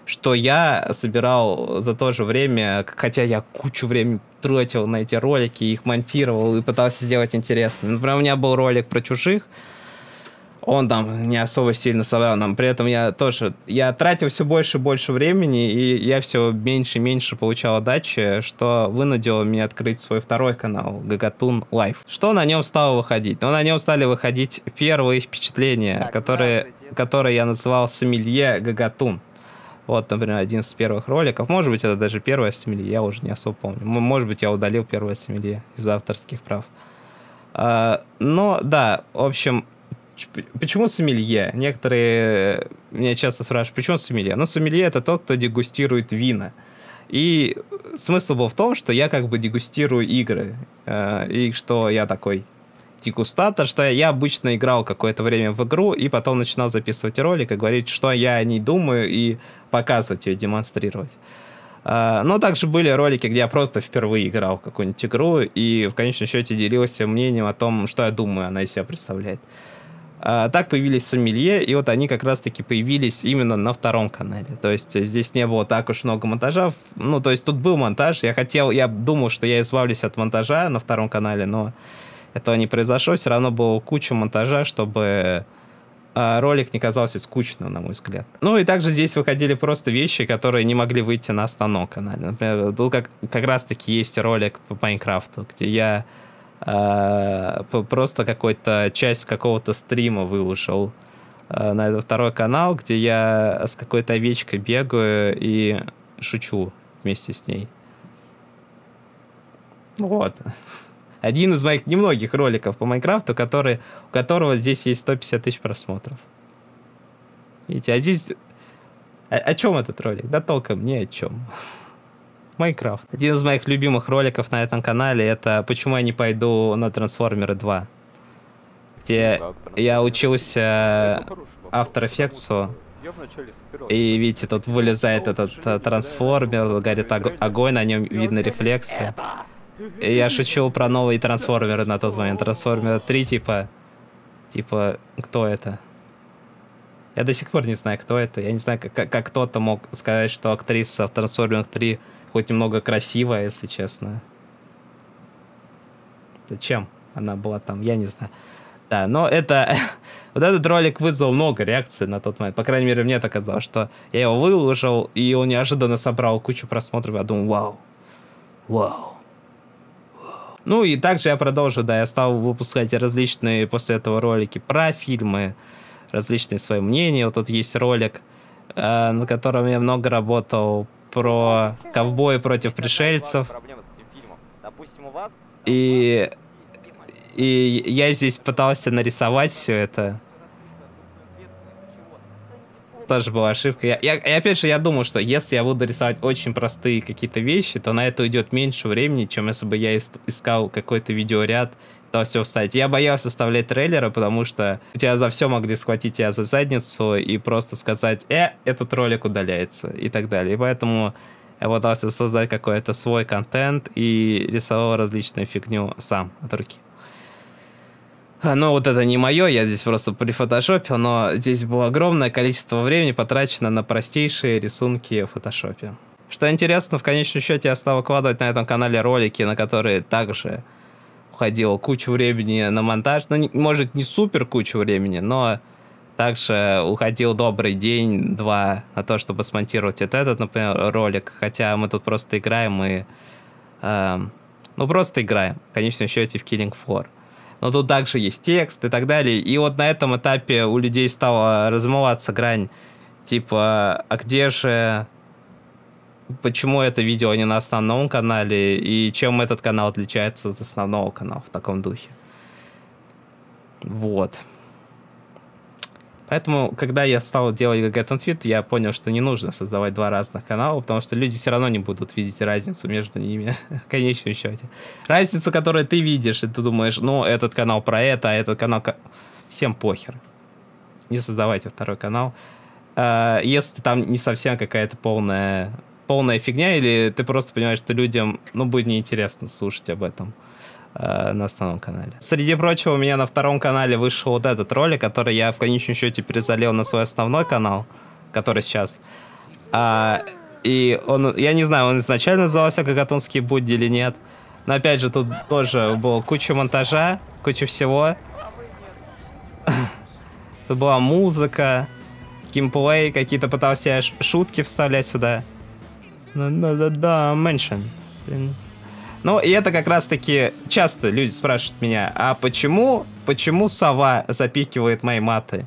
что я собирал за то же время, хотя я кучу времени тратил на эти ролики, их монтировал и пытался сделать интересными. Например, ну, у меня был ролик про чужих, он там не особо сильно собрал, нам. При этом я тоже, я тратил все больше и больше времени, и я все меньше и меньше получал отдачи, что вынудило меня открыть свой второй канал, Гагатун Лайф. Что на нем стало выходить? Ну, на нем стали выходить первые впечатления, так, которые, которые я называл «Сомелье Гагатун». Вот, например, один из первых роликов. Может быть, это даже первое семье я уже не особо помню. Может быть, я удалил первое семье из авторских прав. А, но, да, в общем, Почему сомелье? Некоторые э, меня часто спрашивают, почему сомелье? Ну, сомелье — это тот, кто дегустирует вина. И смысл был в том, что я как бы дегустирую игры, э, и что я такой дегустатор, что я, обычно играл какое-то время в игру, и потом начинал записывать ролик и говорить, что я о ней думаю, и показывать ее, демонстрировать. Э, но также были ролики, где я просто впервые играл в какую-нибудь игру, и в конечном счете делился мнением о том, что я думаю, она из себя представляет. А, так появились сомелье, и вот они как раз-таки появились именно на втором канале. То есть э, здесь не было так уж много монтажа. Ну, то есть тут был монтаж. Я хотел, я думал, что я избавлюсь от монтажа на втором канале, но этого не произошло. Все равно было куча монтажа, чтобы а, ролик не казался скучным, на мой взгляд. Ну и также здесь выходили просто вещи, которые не могли выйти на основном канале. Например, тут как, как раз-таки есть ролик по Майнкрафту, где я а, просто какой-то часть какого-то стрима выложил а, на этот второй канал, где я с какой-то овечкой бегаю и шучу вместе с ней. Вот. Один из моих немногих роликов по Майнкрафту, который, у которого здесь есть 150 тысяч просмотров. Видите, а здесь... А, о, о чем этот ролик? Да толком не о чем. Майнкрафт. Один из моих любимых роликов на этом канале это «Почему я не пойду на Трансформеры 2», где ну я учился After Effects, э, и видите, тут вылезает этот э, трансформер, горит огонь, на нем видно рефлексы. И я шучу про новые трансформеры на тот момент. Трансформер 3, типа... Типа, кто это? Я до сих пор не знаю, кто это. Я не знаю, как, как кто-то мог сказать, что актриса в Трансформерах 3 хоть немного красивая, если честно. Зачем она была там, я не знаю. Да, но это... (laughs) вот этот ролик вызвал много реакций на тот момент. По крайней мере, мне так казалось, что я его выложил, и он неожиданно собрал кучу просмотров. Я думаю, вау, вау. Ну и также я продолжу, да, я стал выпускать различные после этого ролики про фильмы, различные свои мнения. Вот тут есть ролик, э, на котором я много работал про ковбои против пришельцев. И, и я здесь пытался нарисовать все это. Тоже была ошибка. Я, я, и опять же, я думаю что если я буду рисовать очень простые какие-то вещи, то на это уйдет меньше времени, чем если бы я искал какой-то видеоряд то все встать. Я боялся вставлять трейлеры, потому что у тебя за все могли схватить тебя за задницу и просто сказать, э, этот ролик удаляется и так далее. И поэтому я пытался создать какой-то свой контент и рисовал различную фигню сам от руки. А, ну, вот это не мое, я здесь просто прифотошопил, но здесь было огромное количество времени потрачено на простейшие рисунки в фотошопе. Что интересно, в конечном счете я стал выкладывать на этом канале ролики, на которые также уходило кучу времени на монтаж. Ну, может, не супер кучу времени, но также уходил добрый день-два на то, чтобы смонтировать вот этот, например, ролик. Хотя мы тут просто играем и... Э, ну, просто играем, в конечном счете, в Killing Floor. Но тут также есть текст и так далее. И вот на этом этапе у людей стала размываться грань. Типа, а где же почему это видео не на основном канале и чем этот канал отличается от основного канала в таком духе. Вот. Поэтому, когда я стал делать Get and Fit, я понял, что не нужно создавать два разных канала, потому что люди все равно не будут видеть разницу между ними (laughs) в конечном счете. Разницу, которую ты видишь, и ты думаешь, ну, этот канал про это, а этот канал... Всем похер. Не создавайте второй канал. А, если там не совсем какая-то полная полная фигня, или ты просто понимаешь, что людям, ну, будет неинтересно слушать об этом э, на основном канале. Среди прочего, у меня на втором канале вышел вот этот ролик, который я в конечном счете перезалил на свой основной канал, который сейчас. А, и он, я не знаю, он изначально назывался «Кагатунские Будди или нет. Но опять же, тут тоже было куча монтажа, куча всего. (laughs) Тут была музыка, геймплей, какие-то пытался шутки вставлять сюда да-да-да, Mansion. Ну, и это как раз-таки часто люди спрашивают меня, а почему, почему сова запикивает мои маты?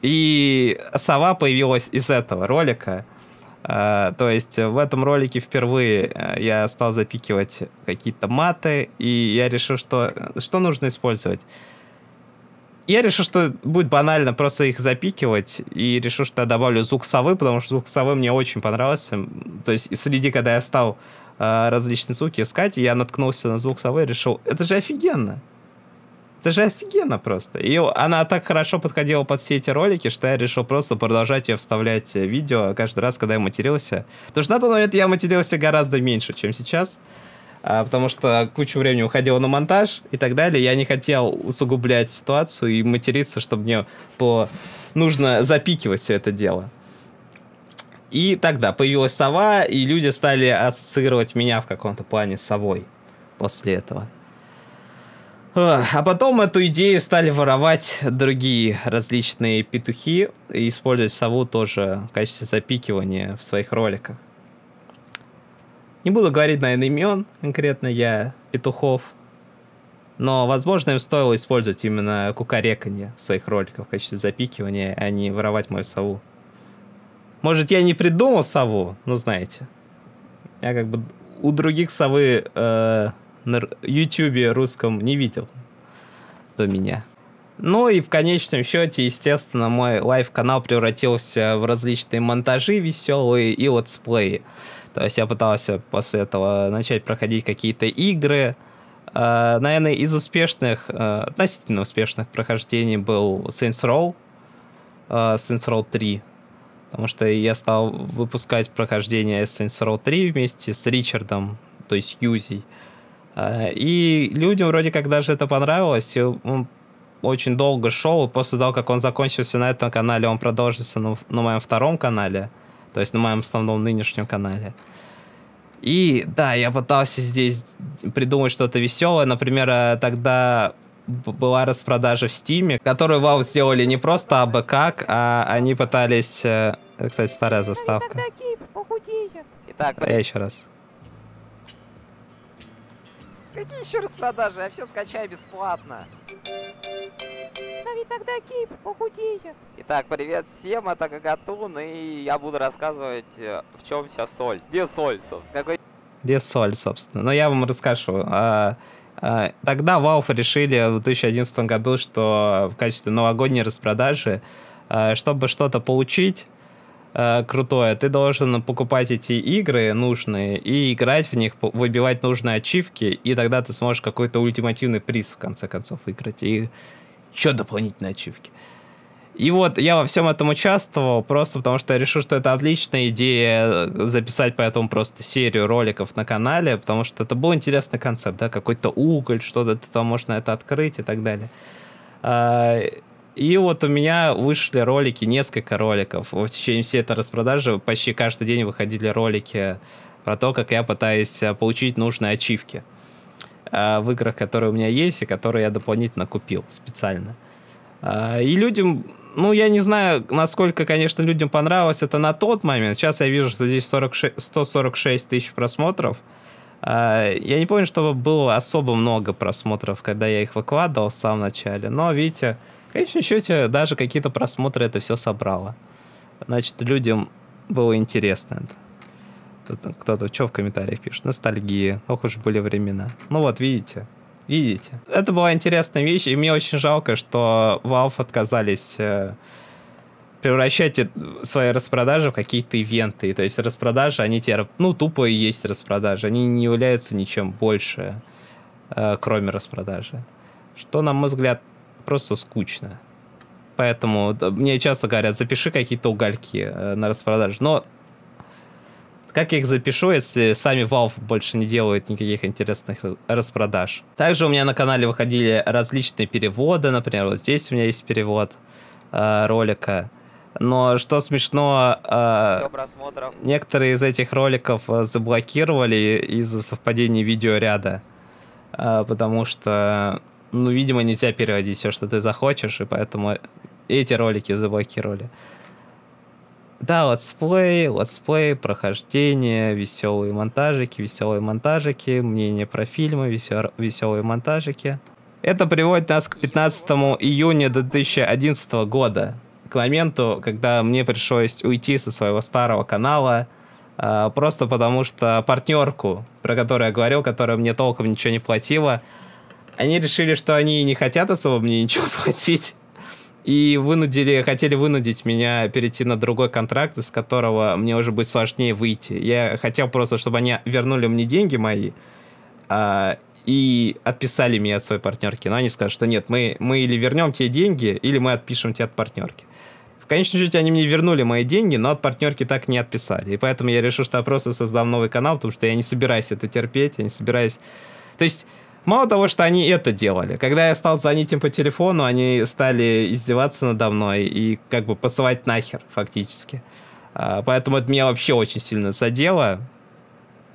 И сова появилась из этого ролика. А, то есть в этом ролике впервые э, я стал запикивать какие-то маты, и я решил, что, что нужно использовать я решил, что будет банально просто их запикивать, и решил, что я добавлю звук совы, потому что звук совы мне очень понравился. То есть среди, когда я стал э, различные звуки искать, я наткнулся на звук совы и решил, это же офигенно. Это же офигенно просто. И она так хорошо подходила под все эти ролики, что я решил просто продолжать ее вставлять в видео каждый раз, когда я матерился. Потому что на тот момент я матерился гораздо меньше, чем сейчас. А, потому что кучу времени уходила на монтаж и так далее. Я не хотел усугублять ситуацию и материться, чтобы мне по... нужно запикивать все это дело. И тогда появилась сова, и люди стали ассоциировать меня в каком-то плане с совой после этого. А потом эту идею стали воровать другие различные петухи и использовать сову тоже в качестве запикивания в своих роликах. Не буду говорить, наверное, имен конкретно я, петухов. Но, возможно, им стоило использовать именно кукареканье в своих роликах в качестве запикивания, а не воровать мою сову. Может, я не придумал сову, но ну, знаете. Я как бы у других совы э, на ютюбе русском не видел до меня. Ну и в конечном счете, естественно, мой лайв-канал превратился в различные монтажи веселые и летсплеи. То есть я пытался после этого начать проходить какие-то игры. А, наверное, из успешных, э, относительно успешных прохождений был Saints Row, э, Saints Row 3. Потому что я стал выпускать прохождение Saints Row 3 вместе с Ричардом, то есть Юзей. А, и людям вроде как даже это понравилось. Он очень долго шел, и после того, как он закончился на этом канале, он продолжился на, на моем втором канале – то есть на моем основном нынешнем канале. И да, я пытался здесь придумать что-то веселое. Например, э, тогда была распродажа в Стиме, которую вау сделали не просто абы как, а они пытались... Э, кстати, старая заставка. Итак, я еще раз. Какие еще распродажи? Я все скачаю бесплатно останови тогда кип, похудея. Итак, привет всем, это Гагатун, и я буду рассказывать, э, в чем вся соль. Где соль, собственно? Какой... Где соль, собственно? Но ну, я вам расскажу. А, а, тогда Valve решили в 2011 году, что в качестве новогодней распродажи, э, чтобы что-то получить, э, крутое, ты должен покупать эти игры нужные и играть в них, выбивать нужные ачивки, и тогда ты сможешь какой-то ультимативный приз в конце концов выиграть. И Че дополнительные ачивки? И вот я во всем этом участвовал, просто потому что я решил, что это отличная идея э, записать поэтому просто серию роликов на канале, потому что это был интересный концепт, да, какой-то уголь, что-то там можно это открыть и так далее. А, и вот у меня вышли ролики, несколько роликов. В течение всей этой распродажи почти каждый день выходили ролики про то, как я пытаюсь э, получить нужные ачивки. Э, в играх, которые у меня есть и которые я дополнительно купил специально. Э, и людям, ну, я не знаю, насколько, конечно, людям понравилось это на тот момент. Сейчас я вижу, что здесь 46, 146 тысяч просмотров. Э, я не помню, чтобы было особо много просмотров, когда я их выкладывал в самом начале. Но, видите, в конечном счете, даже какие-то просмотры это все собрало. Значит, людям было интересно это. Кто-то что в комментариях пишет? ностальгии, Ох уж были времена. Ну вот, видите. Видите. Это была интересная вещь, и мне очень жалко, что Valve отказались э, превращать свои распродажи в какие-то ивенты. То есть распродажи, они те, ну, тупо и есть распродажи. Они не являются ничем больше, э, кроме распродажи. Что, на мой взгляд, просто скучно. Поэтому мне часто говорят, запиши какие-то угольки э, на распродаже, Но как я их запишу, если сами Valve больше не делают никаких интересных распродаж? Также у меня на канале выходили различные переводы, например, вот здесь у меня есть перевод э, ролика. Но что смешно, э, некоторые из этих роликов э, заблокировали из-за совпадения видеоряда, э, потому что, ну, видимо, нельзя переводить все, что ты захочешь, и поэтому эти ролики заблокировали. Да, летсплей, летсплей, прохождение, веселые монтажики, веселые монтажики, мнение про фильмы, веселые монтажики. Это приводит нас к 15 июня 2011 года, к моменту, когда мне пришлось уйти со своего старого канала, а, просто потому что партнерку, про которую я говорил, которая мне толком ничего не платила, они решили, что они не хотят особо мне ничего (laughs) платить и вынудили, хотели вынудить меня перейти на другой контракт, из которого мне уже будет сложнее выйти. Я хотел просто, чтобы они вернули мне деньги мои а, и отписали меня от своей партнерки. Но они сказали, что нет, мы, мы или вернем тебе деньги, или мы отпишем тебя от партнерки. В конечном счете они мне вернули мои деньги, но от партнерки так не отписали. И поэтому я решил, что я просто создам новый канал, потому что я не собираюсь это терпеть, я не собираюсь... То есть Мало того, что они это делали. Когда я стал звонить им по телефону, они стали издеваться надо мной и как бы посылать нахер, фактически. А, поэтому это меня вообще очень сильно задело.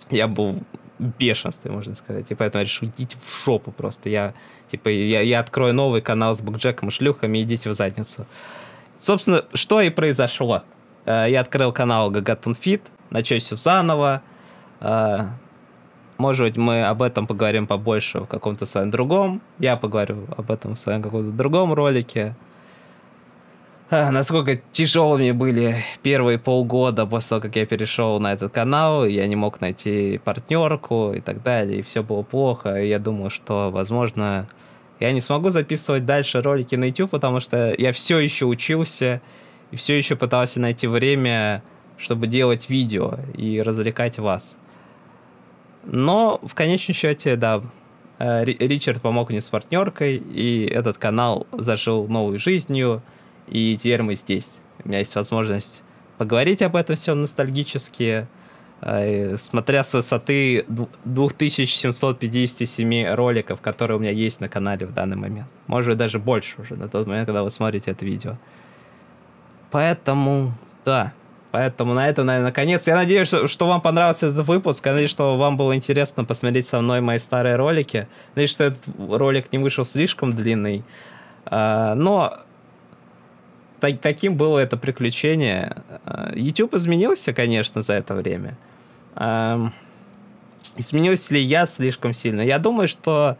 Я был в бешенстве, можно сказать. И поэтому я решил, идите в шопу просто. Я, типа, я, я открою новый канал с Бэкджеком и шлюхами, идите в задницу. Собственно, что и произошло. Э, я открыл канал Гагатун Фит, начался заново. Э, может быть, мы об этом поговорим побольше в каком-то своем другом. Я поговорю об этом в своем каком-то другом ролике. А, насколько тяжелыми были первые полгода после того, как я перешел на этот канал, я не мог найти партнерку и так далее, и все было плохо. И я думаю, что, возможно, я не смогу записывать дальше ролики на YouTube, потому что я все еще учился и все еще пытался найти время, чтобы делать видео и развлекать вас. Но в конечном счете, да, э, Ричард помог мне с партнеркой, и этот канал зажил новой жизнью, и теперь мы здесь. У меня есть возможность поговорить об этом все ностальгически, э, смотря с высоты 2757 роликов, которые у меня есть на канале в данный момент. Может, даже больше уже на тот момент, когда вы смотрите это видео. Поэтому, да, Поэтому на этом, наверное, наконец Я надеюсь, что вам понравился этот выпуск. Я надеюсь, что вам было интересно посмотреть со мной мои старые ролики. Надеюсь, что этот ролик не вышел слишком длинный. А, но так, таким было это приключение. А, YouTube изменился, конечно, за это время. А, изменился ли я слишком сильно? Я думаю, что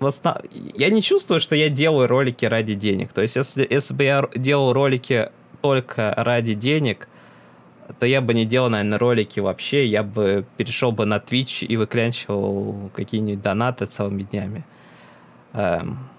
в основ... я не чувствую, что я делаю ролики ради денег. То есть, если, если бы я делал ролики только ради денег, то я бы не делал, наверное, ролики вообще. Я бы перешел бы на Twitch и выклянчивал какие-нибудь донаты целыми днями. Эм,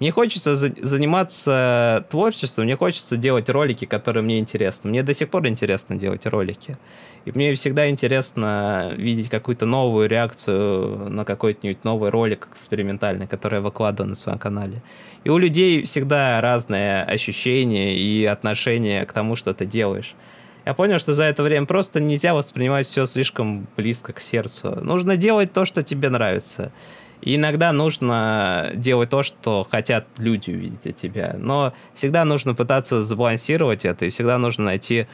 мне хочется за- заниматься творчеством, мне хочется делать ролики, которые мне интересны. Мне до сих пор интересно делать ролики. И мне всегда интересно видеть какую-то новую реакцию на какой-нибудь новый ролик экспериментальный, который я выкладываю на своем канале. И у людей всегда разные ощущения и отношения к тому, что ты делаешь. Я понял, что за это время просто нельзя воспринимать все слишком близко к сердцу. Нужно делать то, что тебе нравится иногда нужно делать то, что хотят люди увидеть от тебя. Но всегда нужно пытаться сбалансировать это, и всегда нужно найти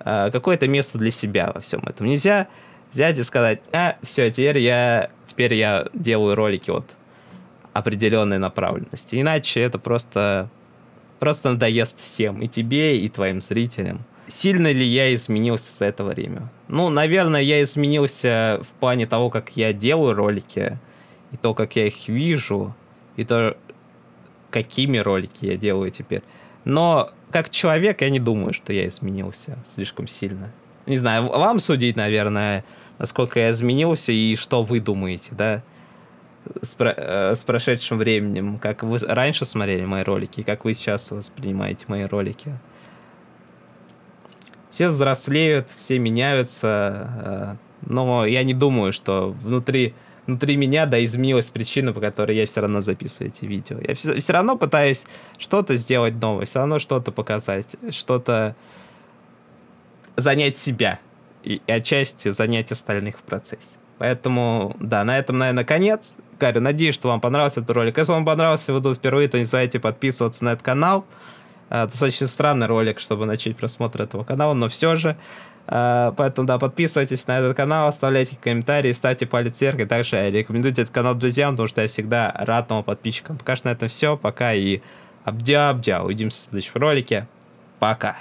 э, какое-то место для себя во всем этом. Нельзя взять и сказать, а, все, теперь я, теперь я делаю ролики вот определенной направленности. Иначе это просто, просто надоест всем, и тебе, и твоим зрителям. Сильно ли я изменился за это время? Ну, наверное, я изменился в плане того, как я делаю ролики, и то, как я их вижу, и то, какими ролики я делаю теперь. Но как человек я не думаю, что я изменился слишком сильно. Не знаю, вам судить, наверное, насколько я изменился и что вы думаете, да? С, про- э, с прошедшим временем, как вы раньше смотрели мои ролики, как вы сейчас воспринимаете мои ролики. Все взрослеют, все меняются, э, но я не думаю, что внутри внутри меня, да, изменилась причина, по которой я все равно записываю эти видео. Я все, все равно пытаюсь что-то сделать новое, все равно что-то показать, что-то занять себя и, и отчасти занять остальных в процессе. Поэтому, да, на этом, наверное, конец. Гарри, надеюсь, что вам понравился этот ролик. Если вам понравился, вы тут впервые, то не забывайте подписываться на этот канал. А, достаточно странный ролик, чтобы начать просмотр этого канала, но все же. Э, поэтому, да, подписывайтесь на этот канал, оставляйте комментарии, ставьте палец вверх и также рекомендуйте этот канал друзьям, потому что я всегда рад новым подписчикам. Пока что на этом все, пока и абдя-абдя. Увидимся в следующем ролике. Пока.